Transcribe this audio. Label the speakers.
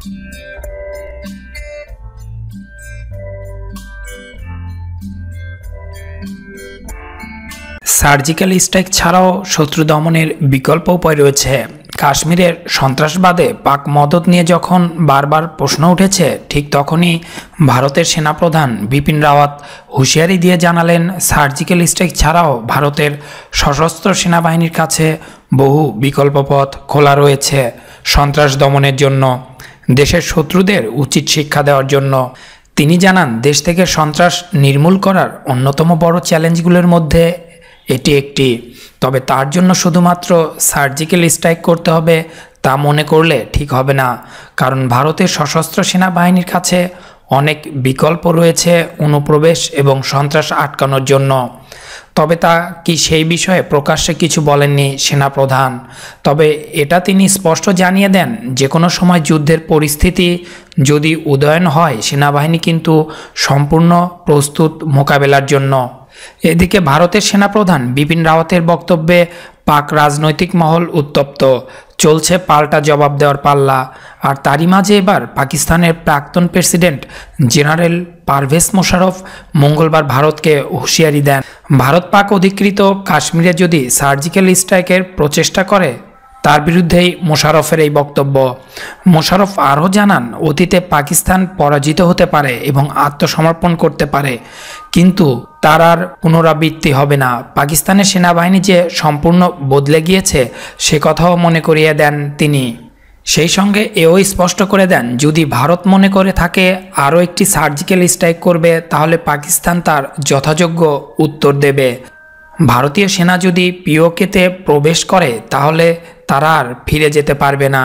Speaker 1: surgical strike ছাড়াও শত্রু দমনের বিকল্প উপায় রয়েছে কাশ্মীরের সন্ত্রাসবাদে পাক মদত নিয়ে যখন বারবার প্রশ্ন উঠেছে ঠিক তখনই ভারতের সেনাপ্রধান বিপিন রাওয়াত হুঁশিয়ারি দিয়ে জানালেন সার্জিক্যাল স্ট্রাইক ছাড়াও ভারতের সশস্ত্র সেনাবাহিনীর কাছে বহু বিকল্প পথ খোলা রয়েছে সন্ত্রাস দমনের জন্য দেশের শত্রুদের উচিত শিক্ষা দেওয়ার জন্য তিনি জানান দেশ থেকে সন্ত্রাস নির্মূল করার অন্যতম বড় চ্যালেঞ্জগুলোর মধ্যে এটি একটি তবে তার জন্য শুধুমাত্র সার্জিক্যাল স্ট্রাইক করতে হবে তা মনে করলে ঠিক হবে না কারণ ভারতের সশস্ত্র সেনাবাহিনীর কাছে অনেক বিকল্প রয়েছে অনুপ্রবেশ এবং সন্ত্রাস আটকানোর জন্য তবে তা কি সেই বিষয়ে প্রকাশ্যে কিছু বলেননি সেনাপ্রধান তবে এটা তিনি স্পষ্ট জানিয়ে দেন যে কোনো সময় যুদ্ধের পরিস্থিতি যদি উদয়ন হয় সেনাবাহিনী কিন্তু সম্পূর্ণ প্রস্তুত মোকাবেলার জন্য এদিকে ভারতের সেনাপ্রধান বিপিন রাওয়াতের বক্তব্যে পাক রাজনৈতিক মহল উত্তপ্ত চলছে পাল্টা জবাব দেওয়ার পাল্লা আর তারই মাঝে এবার পাকিস্তানের প্রাক্তন প্রেসিডেন্ট জেনারেল পারভেজ মোশারফ মঙ্গলবার ভারতকে হুঁশিয়ারি দেন ভারত পাক অধিকৃত কাশ্মীরে যদি সার্জিক্যাল স্ট্রাইকের প্রচেষ্টা করে তার বিরুদ্ধেই মোশারফের এই বক্তব্য মোশারফ আরও জানান অতীতে পাকিস্তান পরাজিত হতে পারে এবং আত্মসমর্পণ করতে পারে কিন্তু তার আর পুনরাবৃত্তি হবে না পাকিস্তানের সেনাবাহিনী যে সম্পূর্ণ বদলে গিয়েছে সে কথাও মনে করিয়ে দেন তিনি সেই সঙ্গে এও স্পষ্ট করে দেন যদি ভারত মনে করে থাকে আরও একটি সার্জিক্যাল স্ট্রাইক করবে তাহলে পাকিস্তান তার যথাযোগ্য উত্তর দেবে ভারতীয় সেনা যদি পিওকেতে প্রবেশ করে তাহলে তারা আর ফিরে যেতে পারবে না